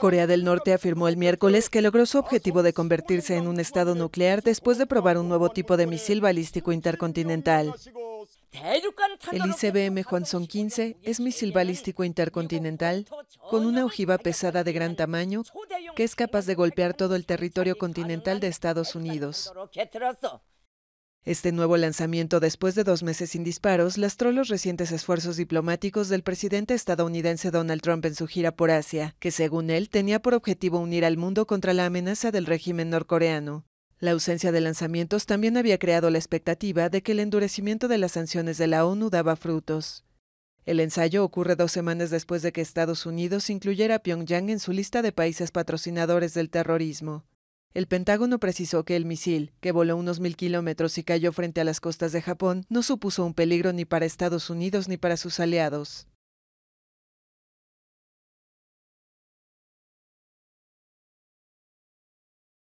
Corea del Norte afirmó el miércoles que logró su objetivo de convertirse en un estado nuclear después de probar un nuevo tipo de misil balístico intercontinental. El ICBM Juanson 15 es misil balístico intercontinental con una ojiva pesada de gran tamaño que es capaz de golpear todo el territorio continental de Estados Unidos. Este nuevo lanzamiento después de dos meses sin disparos lastró los recientes esfuerzos diplomáticos del presidente estadounidense Donald Trump en su gira por Asia, que según él tenía por objetivo unir al mundo contra la amenaza del régimen norcoreano. La ausencia de lanzamientos también había creado la expectativa de que el endurecimiento de las sanciones de la ONU daba frutos. El ensayo ocurre dos semanas después de que Estados Unidos incluyera a Pyongyang en su lista de países patrocinadores del terrorismo. El Pentágono precisó que el misil, que voló unos mil kilómetros y cayó frente a las costas de Japón, no supuso un peligro ni para Estados Unidos ni para sus aliados.